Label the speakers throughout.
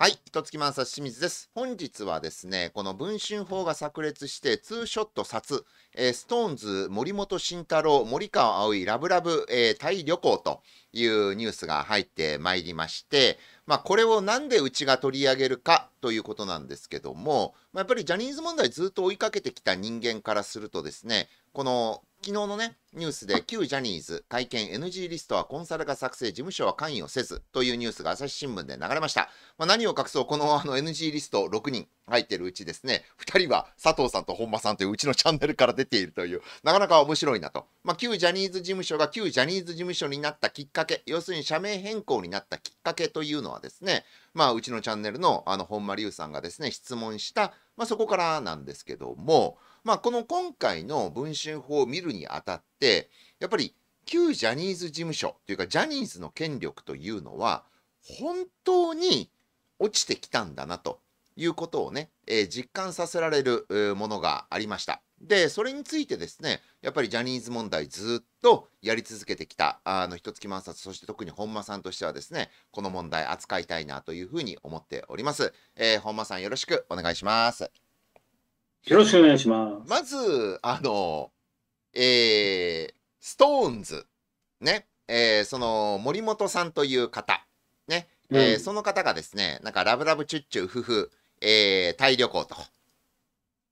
Speaker 1: はい、一月満冊清水です。本日はですね、この文春法が炸裂して、ツーショット殺、えー、ストーンズ森本慎太郎、森川葵、ラブラブ、えー、タイ旅行というニュースが入ってまいりまして、まあ、これをなんでうちが取り上げるかということなんですけども、まあ、やっぱりジャニーズ問題ずっと追いかけてきた人間からするとですね、この昨日のね、ニュースで旧ジャニーズ会見 NG リストはコンサルが作成、事務所は関与せずというニュースが朝日新聞で流れました。まあ、何を隠そう、このあの NG リスト6人入ってるうちですね、2人は佐藤さんと本間さんといううちのチャンネルから出ているという、なかなか面白いなと。まあ、旧ジャニーズ事務所が旧ジャニーズ事務所になったきっかけ、要するに社名変更になったきっかけというのはですね、まあ、うちのチャンネルのあの本間龍さんがですね、質問した、まあ、そこからなんですけども、まあ、この今回の文春法を見るにあたって、やっぱり旧ジャニーズ事務所というか、ジャニーズの権力というのは、本当に落ちてきたんだなということをね、えー、実感させられるものがありました。で、それについてですね、やっぱりジャニーズ問題ずっとやり続けてきた、あの、つ月満冊、そして特に本間さんとしてはですね、この問題扱いたいなというふうに思っております。えー、本間さんよろしくお願いします。よろしくお願いします。まず、あの、えー、ストーンズ、ね、えー、その森本さんという方、ね、うん、えその方がですね、なんかラブラブチュッチュ夫婦、えー、タイ旅行と、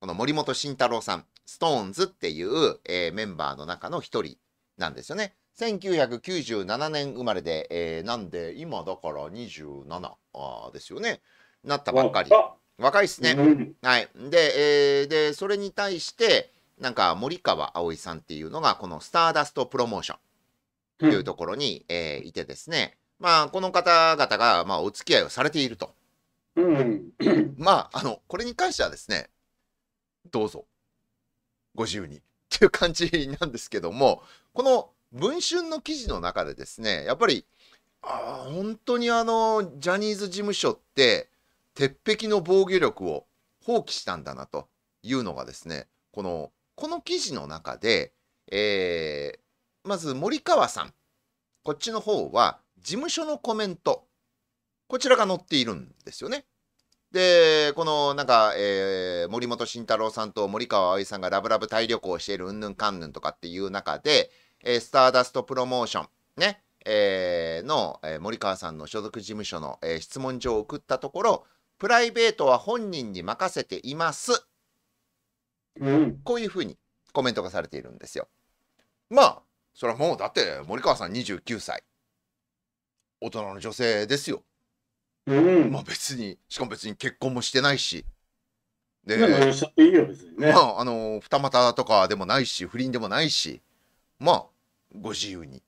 Speaker 1: この森本慎太郎さん、ストーンズっていう、えー、メンバーの中の一人なんですよね。1997年生まれで、えー、なんで今だから27あですよね。なったばっかり。若いっすね。はい。で、えー、で、それに対して、なんか森川葵さんっていうのが、このスターダストプロモーションというところに、うん、えー、いてですね、まあ、この方々が、まあ、お付き合いをされていると。うん、まあ、あの、これに関してはですね、どうぞ、ご自由にっていう感じなんですけども、この文春の記事の中でですね、やっぱり、ああ本当にあの、ジャニーズ事務所って、鉄壁の防御力を放棄したんだなというのがですね、この、この記事の中で、えー、まず森川さん、こっちの方は事務所のコメント、こちらが載っているんですよね。で、このなんか、えー、森本慎太郎さんと森川葵さんがラブラブ大旅行しているうんぬんかんぬんとかっていう中で、えー、スターダストプロモーション、ね、えー、の、えー、森川さんの所属事務所の、えー、質問状を送ったところ、プライベートは本人に任せています。うん、こういうふうにコメントがされているんですよ。まあ、それはもうだって森川さん29歳。大人の女性ですよ。うん、まあ別に、しかも別に結婚もしてないし。で、ね、まあ、あの、二股とかでもないし、不倫でもないし、まあ、ご自由に。っ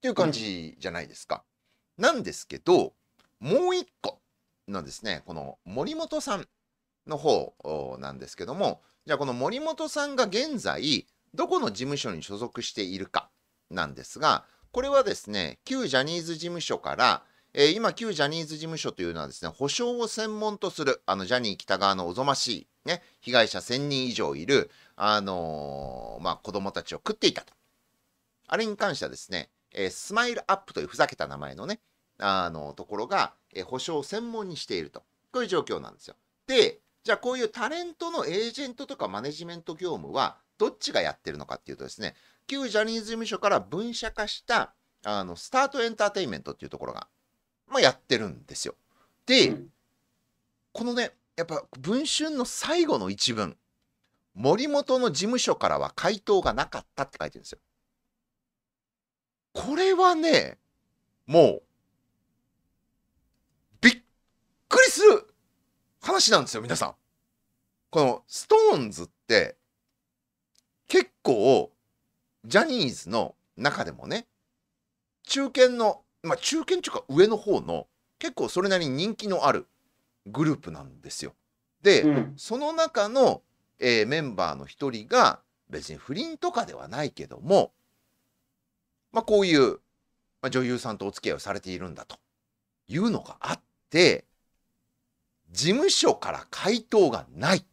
Speaker 1: ていう感じじゃないですか。うん、なんですけど、もう一個。のですね、この森本さんの方なんですけども、じゃあこの森本さんが現在、どこの事務所に所属しているかなんですが、これはですね、旧ジャニーズ事務所から、えー、今、旧ジャニーズ事務所というのはですね、補償を専門とする、あの、ジャニー喜多川のおぞましい、ね、被害者1000人以上いる、あのー、まあ、子供たちを食っていたと。あれに関してはですね、えー、スマイルアップというふざけた名前のね、あのところが、え保証を専門にしていると。こういう状況なんですよ。で、じゃあこういうタレントのエージェントとかマネジメント業務は、どっちがやってるのかっていうとですね、旧ジャニーズ事務所から分社化したあのスタートエンターテインメントっていうところが、まあ、やってるんですよ。で、このね、やっぱ文春の最後の一文、森本の事務所からは回答がなかったって書いてるんですよ。これはね、もうする話なんですよ、皆さん。このストーンズって結構ジャニーズの中でもね、中堅の、まあ中堅っていうか上の方の結構それなりに人気のあるグループなんですよ。で、うん、その中の、えー、メンバーの一人が別に不倫とかではないけども、まあ、こういう、まあ、女優さんとお付き合いをされているんだというのがあって事務所から回答がない。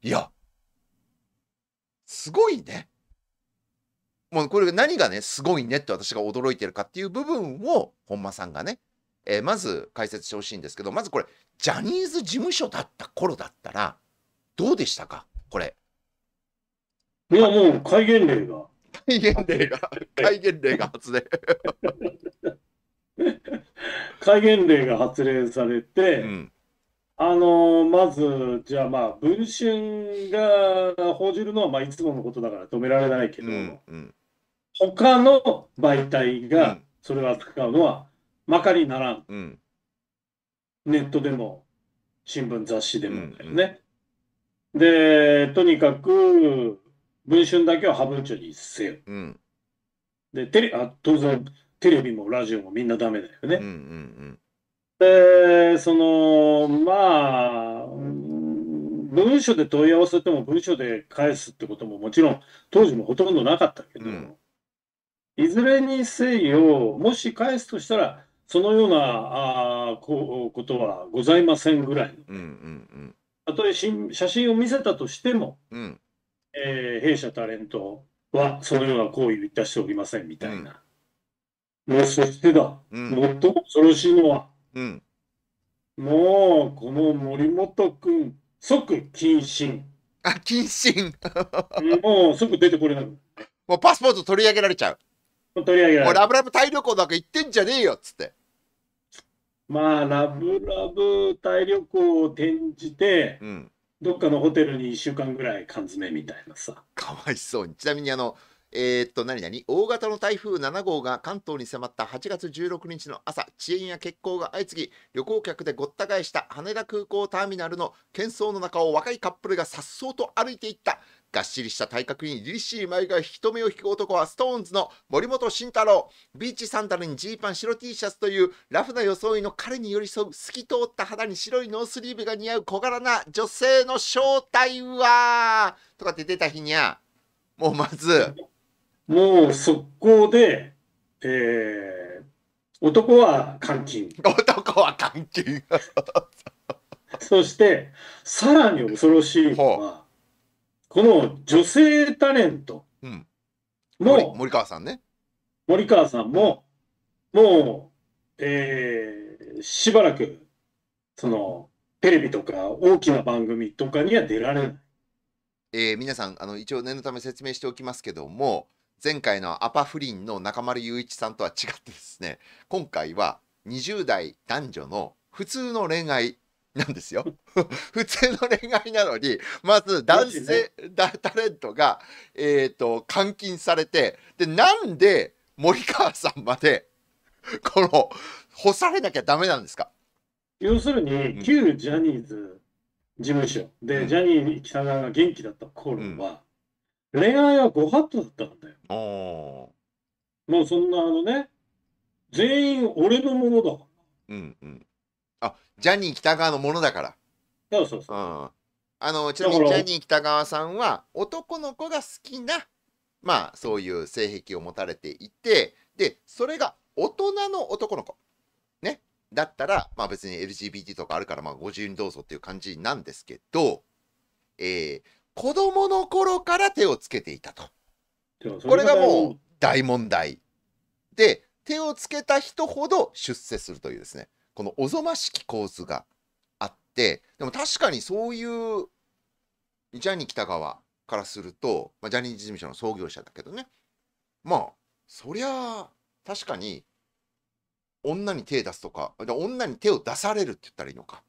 Speaker 1: いや、すごいね。もうこれ何がね、すごいねって私が驚いてるかっていう部分を本間さんがね、えー、まず解説してほしいんですけど、まずこれ、ジャニーズ事務所だった頃だったら、どうでしたかこ
Speaker 2: れ。いや、もう戒厳令が。戒厳令が、戒厳令が発令。戒厳令が発令されて、うん、あのまず、じゃあ、まあ、文春が報じるのは、まあ、いつものことだから止められないけど、うんん他の媒体がそれを扱うのはまかりならん。ネットでも新聞雑誌でもだよね。で、とにかく文春だけは派文書にせよ。でテレあ、当然テレビもラジオもみんなダメだよね。うんうんうん、で、その、まあ、文書で問い合わせても文書で返すってことももちろん当時もほとんどなかったけど、うん、いずれにせよ、もし返すとしたら、そのようなあこことはございませんぐらいの。ううんうん、たとえ写真を見せたとしても、うん、えー、弊社タレントはそのような行為をいたしておりませんみたいな。うん、もうそしてだ、うん、最も恐ろしいのは、うん。もう、この森本君、即謹慎。あ、謹
Speaker 1: 慎。もう、即出てこれなくもうパスポート取り上げられちゃう。取り上げられる。もうラブラブイ旅行なんか行ってん
Speaker 2: じゃねえよっつって。まあ、ラブラブイ旅行を転じて、うん、どっかのホテルに1週間ぐら
Speaker 1: い缶詰みたいなさ。かわいそうに。ちなみに、あの、えー、っと、何々大型の台風7号が関東に迫った8月16日の朝、遅延や欠航が相次ぎ、旅行客でごった返した羽田空港ターミナルの喧騒の中を若いカップルが颯爽と歩いていった。がっしりした体格に凛々しい眉が人目を引く男はストーンズの森本慎太郎ビーチサンダルにジーパン白 T シャツというラフな装いの彼に寄り添う透き通った肌に白いノースリーブが似合う小柄な女性の正体はとかって出た日にゃ
Speaker 2: もうまずもう速攻で、えー、男は監禁。男は監禁。そして、さらに恐ろしいのは、この女性タレントも、うん、森川さんね。森川さんも、もう、えー、しばらく、その、テレビとか大きな番組とかには出られない。
Speaker 1: えー、皆さんあの一応念のため説明しておきますけども、前回のアパフリンの中丸雄一さんとは違ってですね今回は20代男女の普通の恋愛なんですよ 普通の恋愛なのにまず男性、タレントが、えーと、監禁されてでなんで森川さんまでこの干されなきゃダメなんですか
Speaker 2: 要するに、旧ジャニーズ事務所で、うん、ジャニー喜多川が元気だった頃は、恋愛はご法度だったんだよ。あもうそんなあのね、全員俺のものだから。うんうん。あ、
Speaker 1: ジャニー喜多川のものだから。そうそうそう。あの、ちなみにジャニー喜多川さんは男の子が好きな、まあそういう性癖を持たれていて、で、それが大人の男の子。ね。だったら、まあ別に LGBT とかあるから、まあ五十人同窓っていう感じなんですけど、えー子供の頃から手をつけていたと。これがもう大問題。で、手をつけた人ほど出世するというですね、このおぞましき構図があって、でも確かにそういうジャニー喜多川からすると、まあ、ジャニーズ事務所の創業者だけどね、まあ、そりゃ、確かに、女に手出すとか、女に手を出されるって言ったらいいのか。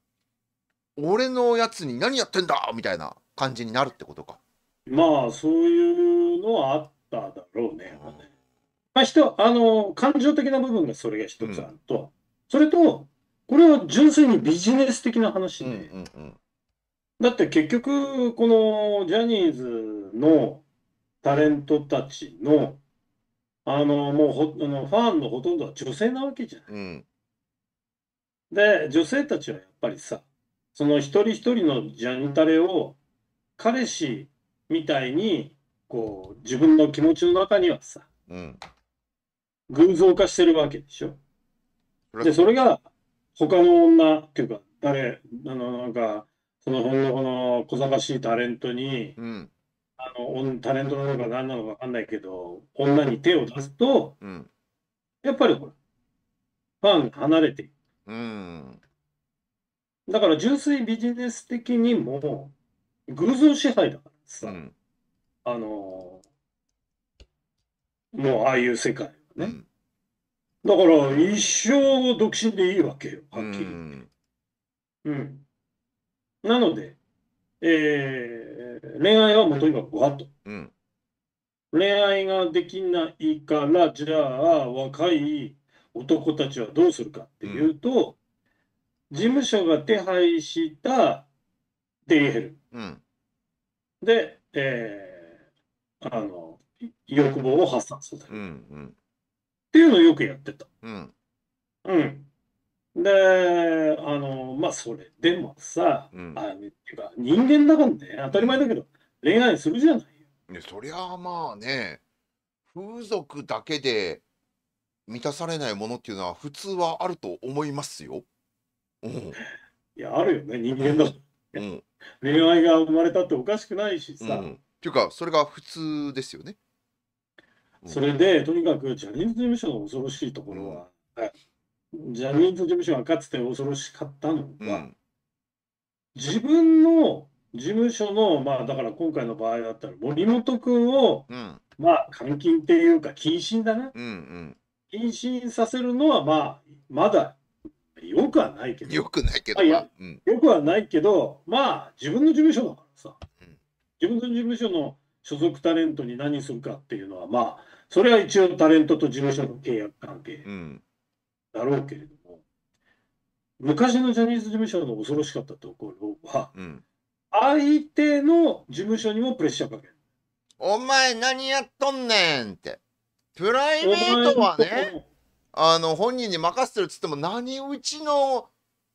Speaker 1: 俺のやつに何やってんだみたいな感じになるってことか。
Speaker 2: まあそういうのはあっただろうね。うん、まあ人あの感情的な部分がそれが一つあると、うん、それとこれは純粋にビジネス的な話で、ね、うんうんだって結局このジャニーズのタレントたちの、あのもうほあのファンのほとんどは女性なわけじゃない。うん、で女性たちはやっぱりさその一人一人のジャニタレを彼氏みたいにこう自分の気持ちの中にはさ、うん、偶像化してるわけでしょ。でそれが他の女っていうか誰あのなんかそのほんのこの小賢しいタレントに、うん、あのタレントなのか何なのか分かんないけど女に手を出すと、うん、やっぱりほらファンが離れていく、うん、だから純粋ビジネス的にも偶像支配だからさ、うん、あのー、もうああいう世界はね、うん、だから一生独身でいいわけよはっきり言って、うん、うん、なので、えー、恋愛はもうとにかくわっと、恋愛ができないからじゃあ若い男たちはどうするかっていうと、事務所が手配したうん、で、えー、あの、欲望を発散する、うんうん、っていうのをよくやってた。うん。うん。で、あの、まあ、それでもさ、うん、あていうか、人間だからね、当たり前だけど、恋愛するじゃな
Speaker 1: い。ね、そりゃあまあね、風俗だけで満たされないものっていうのは普通はあると思いますよ。うん、い
Speaker 2: や、あるよね、人間だうん恋愛が生まれたっておかしくないしさ、うん、っていうかそれが普通ですよね、それでとにかくジャニーズ事務所の恐ろしいところは、うんジャニーズ事務所がかつて恐ろしかったのは、自分の事務所のまあだから今回の場合だったら森本君を、まあ監禁っていうか謹慎だな、うんうん、謹慎させるのはまあまだよくはないけど。よくないけど、まあよくはないけど、まあ、自分の事務所だからさ、うん、自分の事務所の所属タレントに何するかっていうのは、まあ、それは一応タレントと事務所の契約関係だろうけれども、うん、昔のジャニーズ事務所の恐ろしかったところは、相手の事務所にもプレッシャーかける。お前何やっとんねんって。プライベートはね。
Speaker 1: あの本人に任せてるっつっても何うちの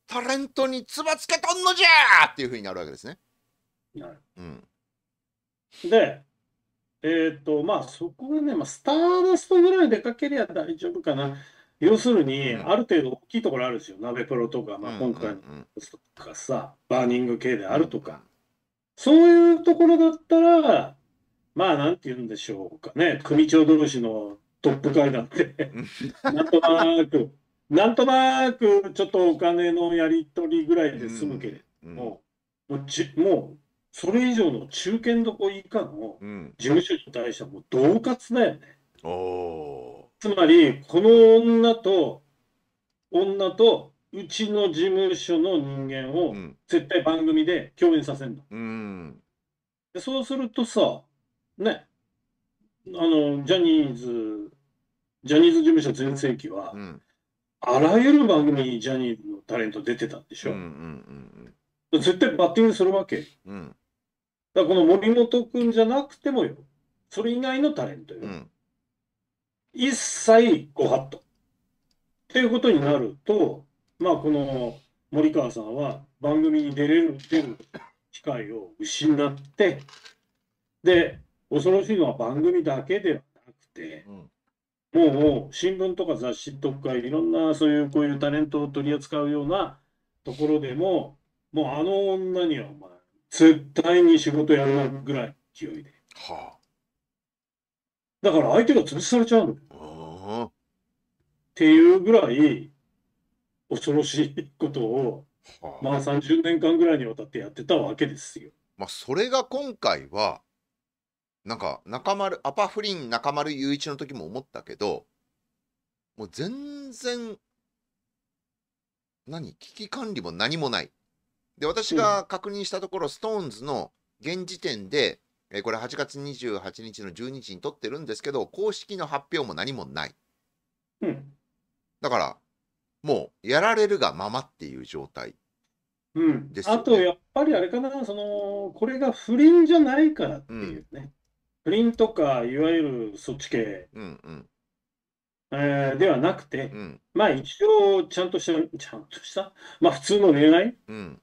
Speaker 1: タレン
Speaker 2: トにつばつけとんのじゃっ
Speaker 1: ていうふうになるわけですね。うん、
Speaker 2: で、えっ、と、まあそこがね、まあ、スターダストぐらい出かけりゃ大丈夫かな。要するに、ある程度大きいところあるんですよ。鍋プロとか、まあ、今回のとかさ、バーニング系であるとか。そういうところだったら、まあ、なんて言うんでしょうかね、組長同士のトップ会なんで、なんとなく、なんとなくちょっとお金のやり取りぐらいで済むけれども、うんうん、もうちもうそれ以上の中堅どこ以下の事務所に対してはもう同喝だよね。おつまり、この女と、女と、うちの事務所の人間を絶対番組で共演させるの。うん、でそうするとさ、ね、あのジャニーズジャニーズ事務所全盛期は、うん、あらゆる番組にジャニーズのタレント出てたんでしょ、うんうんうん、絶対バッティングするわけ、うん、だからこの森本君じゃなくてもよそれ以外のタレントよ、うん、一切ご法度っていうことになると、まあこの森川さんは番組に出れる出る機会を失ってで恐ろしいのは番組だけではなくて、うん、もう新聞とか雑誌とかいろんなそういうこういうタレントを取り扱うようなところでももうあの女にはお前絶対に仕事やるなぐらい勢いで、はあ、だから相手が潰されちゃうの、はあ、っていうぐらい恐ろしいことを、はあ、まあ30年間ぐらいにわたってやってたわけですよ。まあ、それが今回は
Speaker 1: なんか中丸アパフリン中丸雄一の時も思ったけどもう全然何危機管理も何もないで私が確認したところ、うん、SixTONES の現時点でえこれ8月28日の12時に撮ってるんですけど公式の発表も何もない、うん、だからもうやられるがままっていう状態
Speaker 2: うん、ね、あとやっぱりあれかな、そのこれが不倫じゃないからっていうね、不倫とか、いわゆるそっち系、うんうん。えー、ではなくて、うん、まあ一応、ちゃんとした、ちゃんとしたまあ普通の恋愛、うん、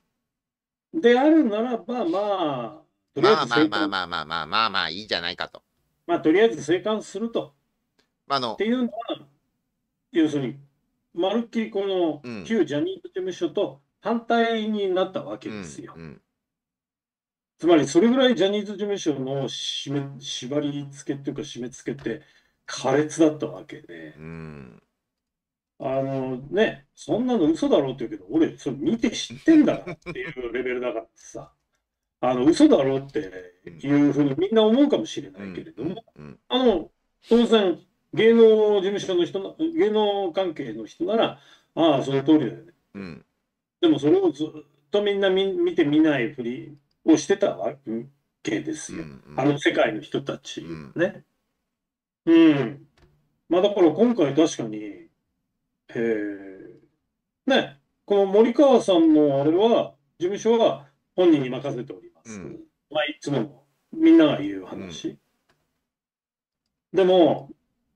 Speaker 2: であるならば、まあ、とりあえずま
Speaker 1: あまあまあまあまあまあまあいいじゃないかと。
Speaker 2: まあとりあえず生還すると。あのっていうのは、要するに、まるっきりこの旧ジャニーズ事務所と反対になったわけですよ。うんうんつまりそれぐらいジャニーズ事務所の締め縛り付けっていうか締め付けって苛烈だったわけで、うん、あのね、そんなの嘘だろうって言うけど、俺、それ見て知ってんだなっていうレベルだからさ、あの嘘だろうっていうふうにみんな思うかもしれないけれども、うんあの当然、芸能事務所の人の芸能関係の人なら、ああ、その通りだよね。うんでもそれをずっとみんな見見て見ないふりをしてたわけですよ、うんうん、あの世界の人たち、うん、ね。うん。まあだから今回確かに、えー、ね、この森川さんのあれは、事務所は本人に任せております。うん、まあいつもみんなが言う話。うん、でも、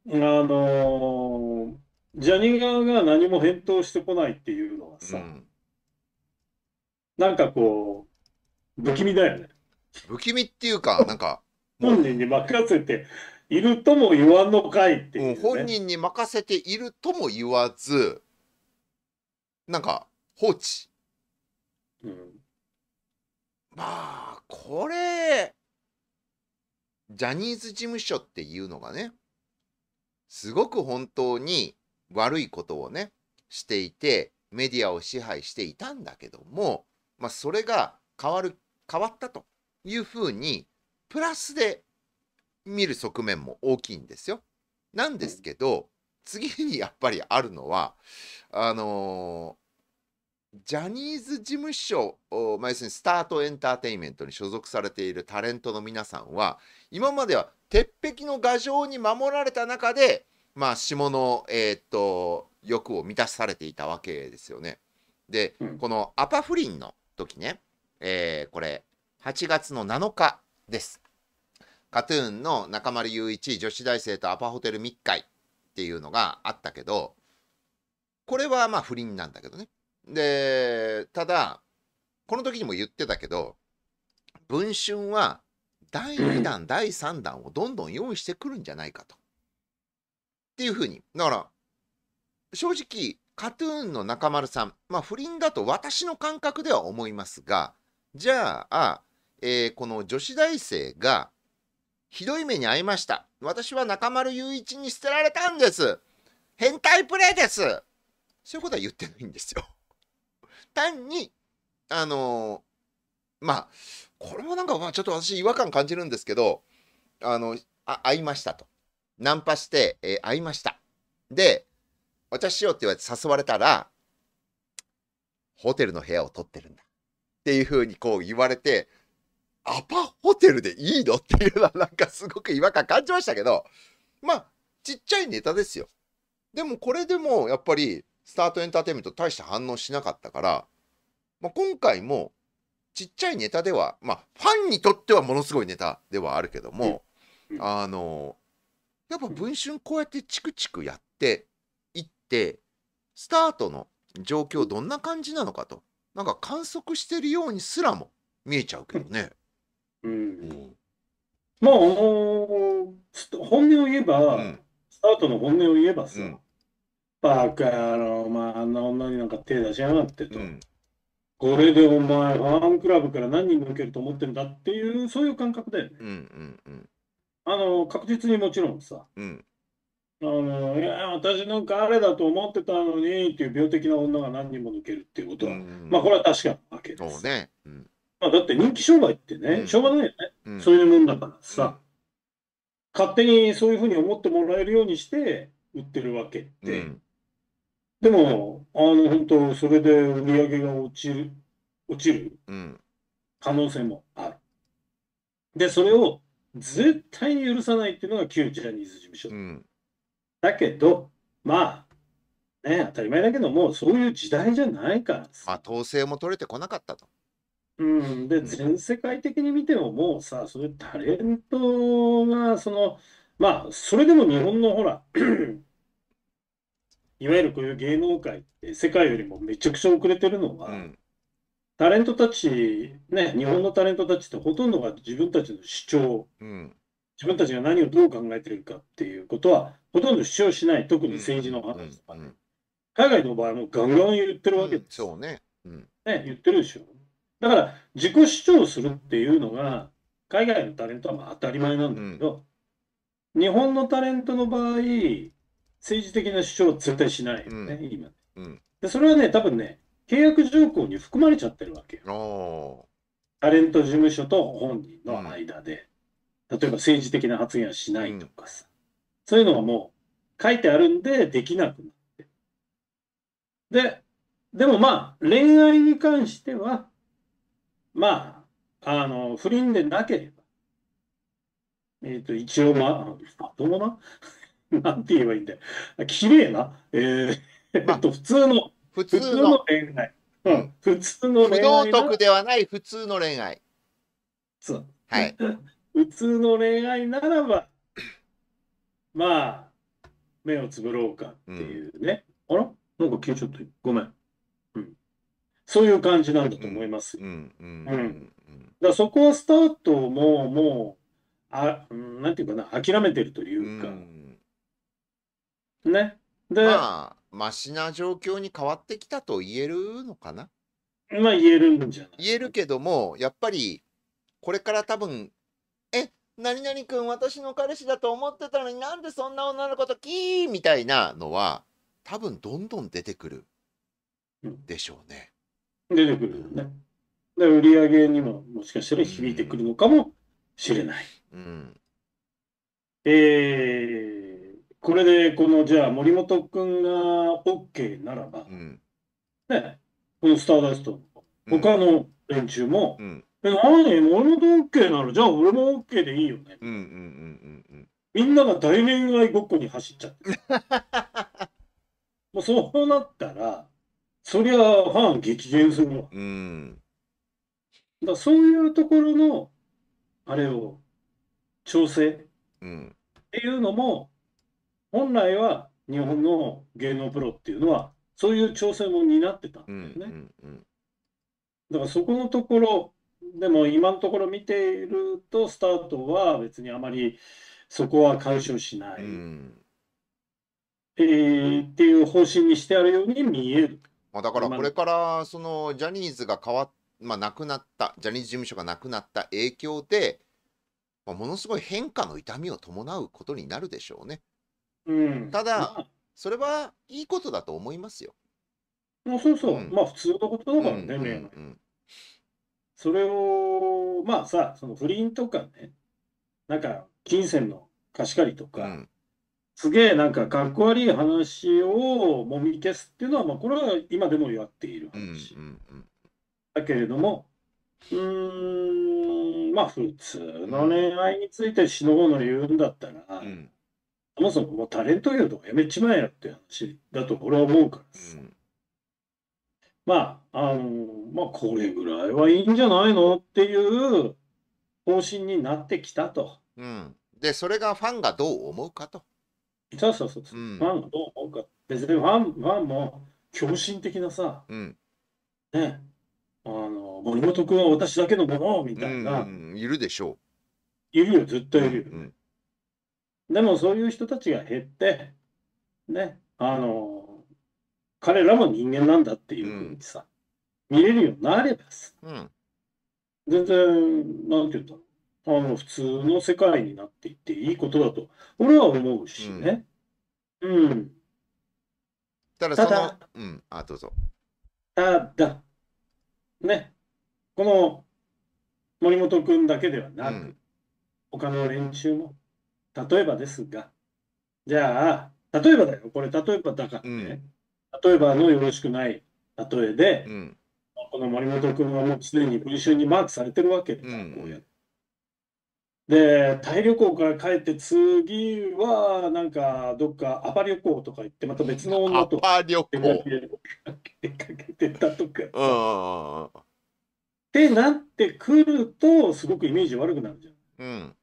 Speaker 2: あのー、ジャニー側が何も返答してこないっていうのはさ、うん、なんかこう、不気味だよね。不気味っていうか、なんか。本人に任せているとも言わんのかいっていう、ね、本人に任
Speaker 1: せているとも言わず、なんか放置。うん、まあ、これ、ジャニーズ事務所っていうのがね、すごく本当に悪いことをね、していて、メディアを支配していたんだけども、まあ、それが変わる変わったというふうにプラスで見る側面も大きいんですよ。なんですけど次にやっぱりあるのはあのー、ジャニーズ事務所、まあ、要するにスタートエンターテインメントに所属されているタレントの皆さんは今までは鉄壁の牙城に守られた中で、まあ、下の、えー、っと欲を満たされていたわけですよね。でこのアパフリンの時ねえー、これ、8月の7日です。カトゥーンの中丸雄一女子大生とアパホテル密会っていうのがあったけど、これはまあ不倫なんだけどね。で、ただ、この時にも言ってたけど、文春は第2弾、第3弾をどんどん用意してくるんじゃないかと。っていうふうに。だから、正直、カトゥーンの中丸さん、まあ不倫だと私の感覚では思いますが、じゃあ、えー、この女子大生がひどい目に遭いました。私は中丸雄一に捨てられたんです。変態プレイですそういうことは言ってないんですよ。単に、あのー、まあ、これもなんかまあちょっと私違和感感じるんですけど、あの、あ会いましたと。ナンパして、えー、会いました。で、お茶しようって言われて誘われたら、ホテルの部屋を取ってるんだ。っていうふうにこう言われて、アパホテルでいいのっていうのは なんかすごく違和感感じましたけど、まあ、ちっちゃいネタですよ。でもこれでもやっぱりスタートエンターテインメント大して反応しなかったから、まあ、今回もちっちゃいネタでは、まあ、ファンにとってはものすごいネタではあるけども、あの、やっぱ文春こうやってチクチクやっていって、スタートの状況どんな感じなのかと。なんか観測してるようにすらも見えちゃうけどね。うん、う
Speaker 2: 本音を言えば、うん、スタートの本音を言えばさ、うん、バカ野郎、お前、あんな女になんか手出しやがってと、うん、これでお前、ファンクラブから何人抜けると思ってるんだっていう、そういう感覚で、ね、うんうんうん、あの確実にもちろんさ、うん、あのいや私の彼だと思ってたのにっていう病的な女が何人も抜けるっていうことは、まあこれは確かなわけです。そうね。まあ、だって人気商売ってね、しょうがないよね、そういうもんだからさ、勝手にそういうふうに思ってもらえるようにして売ってるわけで。でも、あの本当、それで売り上げが落ちる落ちる可能性もある。で、それを絶対に許さないっていうのが旧ジャニーズ事務所。だけど、まあ、ね、当たり前だけど、もうそういう時代じゃないからまあ、統制も取れてこなかったと。うん、で、全世界的に見ても、もうさ、そういうタレントが、その、まあ、それでも日本のほら、いわゆるこういう芸能界って世界よりもめちゃくちゃ遅れてるのは、うん、タレントたち、ね、日本のタレントたちってほとんどが自分たちの主張、うん、自分たちが何をどう考えてるかっていうことはほとんど主張しない、特に政治の話とかね。海外の場合もガンガン言ってるわけです。そうね,、ね。言ってるでしょ。だから自己主張するっていうのが、海外のタレントはまあ当たり前なんだけど、日本のタレントの場合、政治的な主張を絶対しないよね、今、で。それはね、多分ね、契約条項に含まれちゃってるわけよ。タレント事務所と本人の間で、例えば政治的な発言はしないとかさ。そういうのがもう書いてあるんでできなくなって。で、でもまあ恋愛に関しては、まあ、あの、不倫でなければ、えっ、ー、と、一応まあ、まともな、なんて言えばいいんだよ。綺麗な、えー、まあ、えっと、普通の、普通の恋愛。うん、普通の恋愛。不道
Speaker 1: 徳ではない普通の恋愛。
Speaker 2: そう。はい。普通の恋愛ならば、まあ、目をつぶろうかっていうね。あらなんか消えちゃったごめん。うん。そういう感じなんだと思います。うん。うん。うん、だそこはスタートも、もう、あ、なんていうかな、諦めてるというか。ね。
Speaker 1: で、まあ、マシな状況に変わってきたと言えるのかなまあ言えるんじゃない言えるけども、やっぱり、これから多分何々君私の彼氏だと思ってたのになんでそんな女の子とキーみたいなのは多分どんどん出てくるでしょうね。出てく
Speaker 2: るよね。で売り上げにももしかしたら響いてくるのかもしれない。うん、うん、えー、これでこのじゃあ森本君が OK ならば、うん、ね、このスターダスト他の連中も、うんえ、何俺の OK なら、じゃあ俺も OK でいいよね。うんうんうんうんうん。みんなが大恋愛ごっこに走っちゃって。もうそうなったら、そりゃファン激減するわ。うん。だそういうところの、あれを、調整っていうのも、うん、本来は日本の芸能プロっていうのは、そういう調整も担ってたんだよね。うんうんうん、だからそこのところ、でも今のところ見ていると、スタートは別にあまりそこは干渉しない、うん、えー、っていう方針にしてあるように見える。まあ、だからこれ
Speaker 1: からそのジャニーズが変わっ、まあ、なくなった、ジャニーズ事務所がなくなった影響で、まあ、ものすごい変化の痛みを伴うことになるでしょうね。うん、ただ、あ、それはいいことだと思いますよ。もうそうそう、うん、まあ普通のことだからね、うんうんう
Speaker 2: んそれを、まあさ、その不倫とかね、なんか金銭の貸し借りとか、うん、すげえなんかかっこ悪い話をもみ消すっていうのは、まあこれは今でもやっている話。だけれども、うん、まあ普通の恋愛について死のうの言うんだったら、うん、そもそももうタレント業とかやめちまえよっていう話だと俺は思うからさ。うんまあ、あの、まあ、これぐらいはいいんじゃないのっていう方針になってきたと。うん、で、それがファンがどう思うかと。そうそうそう、うん、ファンがどう思うか。別にファンファンも狂信的なさ、うん、ね、あの、森本君は私だけのものみたいな、うんうん、いるでしょう。いるよ、ずっといるよ。うんうん、でも、そういう人たちが減って、ね、あの、彼らも人間なんだっていうふうにさ、うん、見れるようになればさ、うん、全然、なんて言うただろう、の、普通の世界になっていっていいことだと、俺は思うしね。うん。うん、ただ、その、うん、あ、どうぞ。ただ、ね、この森本君だけではなく、うん、他の連中も、例えばですが、じゃあ、例えばだよ、これ例えばだからね。うん例えばのよろしくない例えで、うん、この森本君はもうすでに文春にマークされてるわけで、うん、こうやでタイ旅行から帰って次はなんかどっかアパ旅行とか行ってまた別の女とア出かけてたとか。ってなってくるとすごくイメージ悪くなるじゃん。うん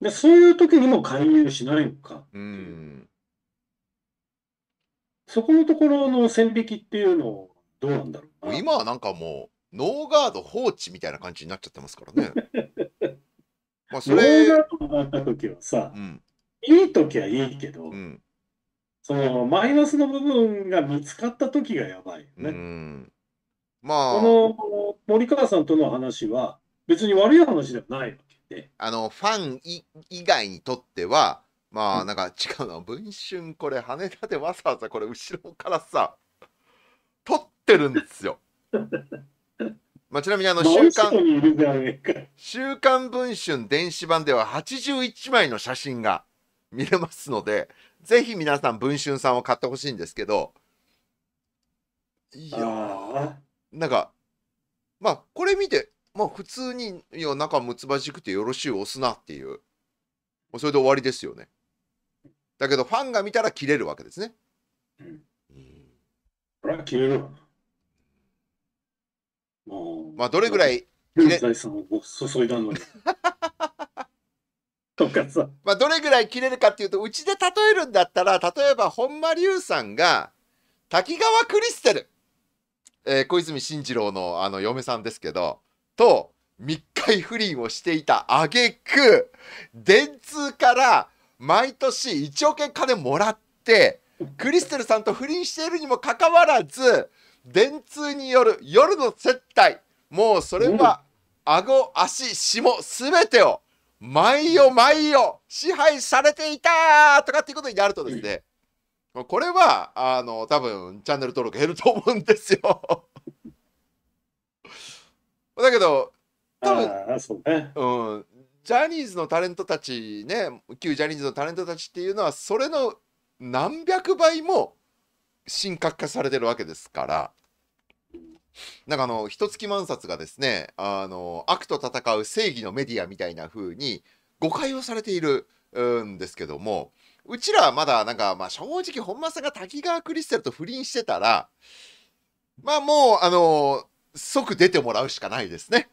Speaker 2: でそういう時にも勧誘しないのか、うん、そこのところの線引きっていうのどうなんだ
Speaker 1: ろう今はなんかもう、ノーガード放置みたいな感じになっちゃってますからね。まあそれノーガ
Speaker 2: ードになった時はさ、うん、いい時はいいけど、うん、そのマイナスの部分が見つかった時がやばいよね。まあ、この森川さんとの話は別に悪い話ではないわ
Speaker 1: けで。あのファン以外にとってはまあなんか違うの文春これ羽田でわざわざこれ後ろからさ撮ってるんですよ。まあ、ちなみにあの週刊「週刊文春」電子版では81枚の写真が見れますのでぜひ皆さん文春さんを買ってほしいんですけど
Speaker 2: いや
Speaker 1: なんかまあこれ見てまあ普通にいや仲むつばしくてよろしいおすなっていうそれで終わりですよね。だけど、ファンが見たら切れるわけですね。うん。これは切れるわな。まあ、どれぐらい切れ。財産を注いだのに。とかさ。まあ、どれぐらい切れるかっていうと、うちで例えるんだったら、例えば、本間龍さんが、滝川クリステル、えー、小泉進次郎のあの嫁さんですけど、と、密会不倫をしていた挙句電通から毎年1億円金もらってクリステルさんと不倫しているにもかかわらず電通による夜の接待もうそれは顎足霜全てを毎夜毎夜支配されていたとかっていうことになるとですねこれはあの多分チャンネル登録減ると思うんですよ だけど多分、ね、うん、ジャニーズのタレントたちね旧ジャニーズのタレントたちっていうのはそれの何百倍も神格化されてるわけですからなんかあの一月万冊がですねあの悪と戦う正義のメディアみたいな風に誤解をされているんですけどもうちらはまだなんかまあ正直本間さんが滝川クリステルと不倫してたらまあもうあの即出てもらうしかないですね。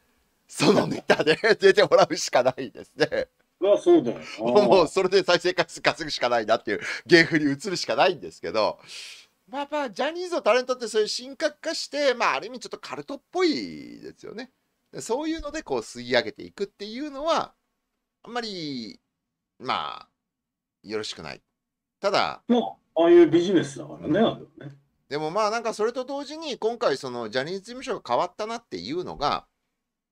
Speaker 1: そのネタで出てもらうしかないですね。あそうだよ。もうそれで再生回数稼ぐしかないなっていう芸風に移るしかないんですけど、まあまあ、ジャニーズのタレントってそういう神格化して、まあある意味ちょっとカルトっぽいですよね。そういうのでこう吸い上げていくっていうのは、あんまり、まあ、よろしくない。ただ、まあ、ああいうビジネスだからね、ねでもまあなんかそれと同時に今回そのジャニーズ事務所が変わったなっていうのが、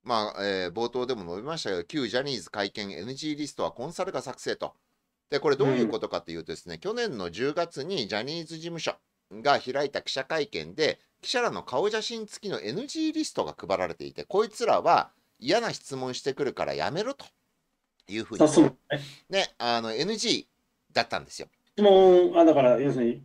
Speaker 1: まあ、えー、冒頭でも述べましたけど、旧ジャニーズ会見 NG リストはコンサルが作成と。で、これどういうことかというとですね、うん、去年の10月にジャニーズ事務所が開いた記者会見で、記者らの顔写真付きの NG リストが配られていて、こいつらは嫌な質問してくるからやめろというふうに、ね、あの NG だったんですよ。
Speaker 2: 質問あだから要するに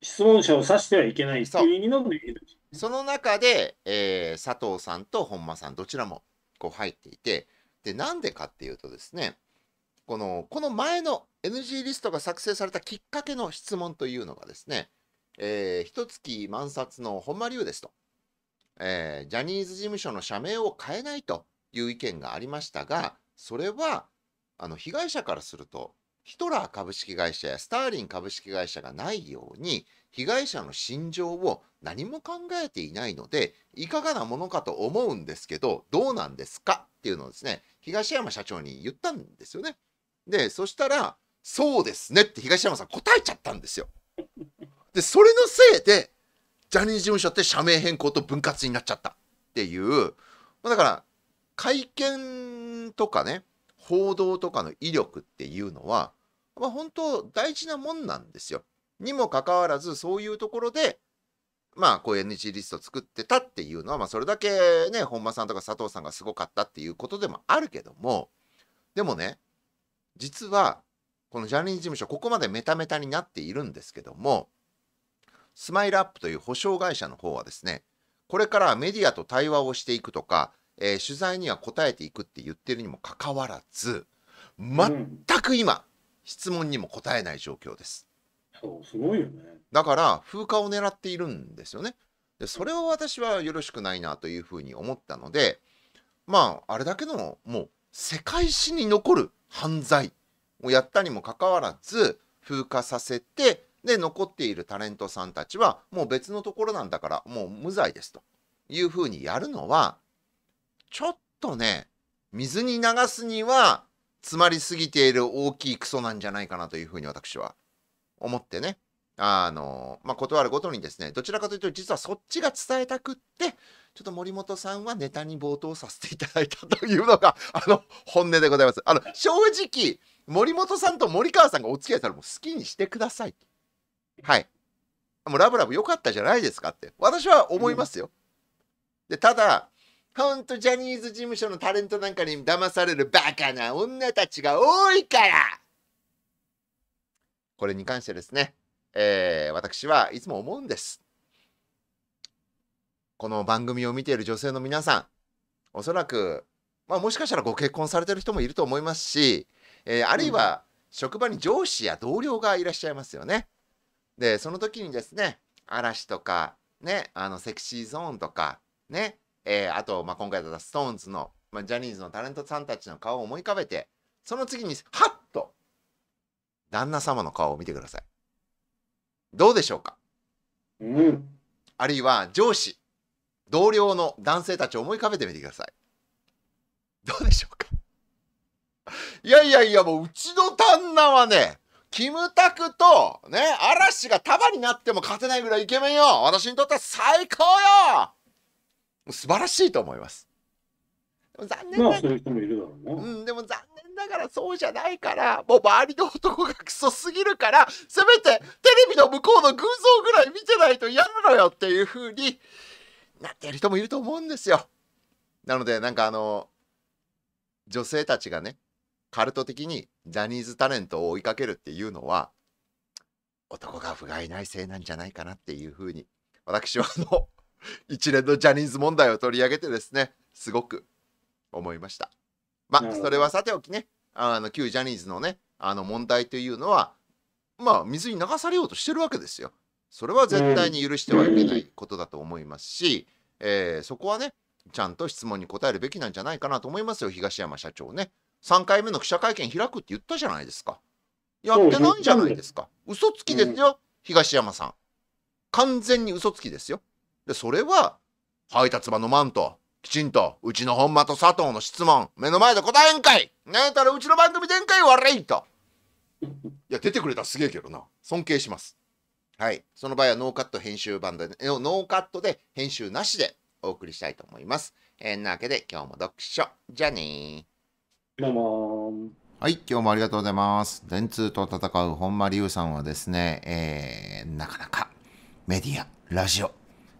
Speaker 2: 質問者を指してはいけないという意味の NG。その
Speaker 1: 中で、えー、佐藤さんと本間さんどちらもこう入っていてでなんでかっていうとですねこのこの前の NG リストが作成されたきっかけの質問というのがですね、えー、一月万冊の本間流ですと、えー、ジャニーズ事務所の社名を変えないという意見がありましたがそれはあの被害者からするとヒトラー株式会社やスターリン株式会社がないように被害者の心情を何も考えていないのでいかがなものかと思うんですけどどうなんですかっていうのをですね東山社長に言ったんですよね。でそしたら「そうですね」って東山さん答えちゃったんですよ。でそれのせいでジャニーズ事務所って社名変更と分割になっちゃったっていうだから会見とかね報道とかの威力っていうのは、まあ、本当大事なもんなんですよ。にもかかわらずそういうところでまあこう NG リスト作ってたっていうのは、まあ、それだけね本間さんとか佐藤さんがすごかったっていうことでもあるけどもでもね実はこのジャニーズ事務所ここまでメタメタになっているんですけどもスマイルアップという保証会社の方はですねこれからメディアと対話をしていくとかえー、取材には答えていくって言ってるにもかかわらず全く今、うん、質問にも答えない状況です。そうすごいよねだから風化を狙っているんですよね。でそれを私はよろしくないなというふうに思ったのでまああれだけのもう世界史に残る犯罪をやったにもかかわらず風化させてで残っているタレントさんたちはもう別のところなんだからもう無罪ですというふうにやるのはちょっとね、水に流すには、詰まりすぎている大きいクソなんじゃないかなというふうに私は思ってね、あの、まあ、断るごとにですね、どちらかというと、実はそっちが伝えたくって、ちょっと森本さんはネタに冒頭させていただいたというのが、あの、本音でございます。あの、正直、森本さんと森川さんがお付き合いしたら、もう好きにしてください。はい。もうラブラブ良かったじゃないですかって、私は思いますよ。で、ただ、ほんとジャニーズ事務所のタレントなんかに騙されるバカな女たちが多いからこれに関してですね、えー、私はいつも思うんです。この番組を見ている女性の皆さん、おそらく、まあ、もしかしたらご結婚されてる人もいると思いますし、えー、あるいは職場に上司や同僚がいらっしゃいますよね。で、その時にですね、嵐とか、ね、あのセクシーゾーンとか、ね、えー、あと、まあ、今回だった SixTONES の、まあ、ジャニーズのタレントさんたちの顔を思い浮かべて、その次に、はっと、旦那様の顔を見てください。どうでしょうか、うん、あるいは、上司、同僚の男性たちを思い浮かべてみてください。どうでしょうかいやいやいや、もううちの旦那はね、キムタクとね、嵐が束になっても勝てないぐらいイケメンよ私にとっては最高よ素晴らしいと思います。
Speaker 2: でも残念なが
Speaker 1: ら、うううん、でも残念ながらそうじゃないから、もう周りの男がクソすぎるから、せめてテレビの向こうの偶像ぐらい見てないと嫌なのよっていうふうになってる人もいると思うんですよ。なので、なんかあの、女性たちがね、カルト的にジャニーズタレントを追いかけるっていうのは、男が不甲斐ないせいなんじゃないかなっていうふうに、私はあの、一連のジャニーズ問題を取り上げてですね、すごく思いました。まあ、それはさておきね、あの旧ジャニーズのね、あの問題というのは、まあ、水に流されようとしてるわけですよ。それは絶対に許してはいけないことだと思いますし、えー、そこはね、ちゃんと質問に答えるべきなんじゃないかなと思いますよ、東山社長ね。3回目の記者会見開くって言ったじゃないですか。やってないじゃないですか。嘘つきですよ、東山さん。完全に嘘つきですよ。で、それは、配達場のマント、きちんと、うちの本間と佐藤の質問、目の前で答えんかいねえたらうちの番組か開悪いと。いや、出てくれたらすげえけどな。尊敬します。はい。その場合はノーカット編集版で、ね、ノーカットで編集なしでお送りしたいと思います。えー、なわけで今日も読書。じゃねー。
Speaker 2: もも
Speaker 1: はい、今日もありがとうございます。電通と戦う本間龍さんはですね、えー、なかなかメディア、ラジオ、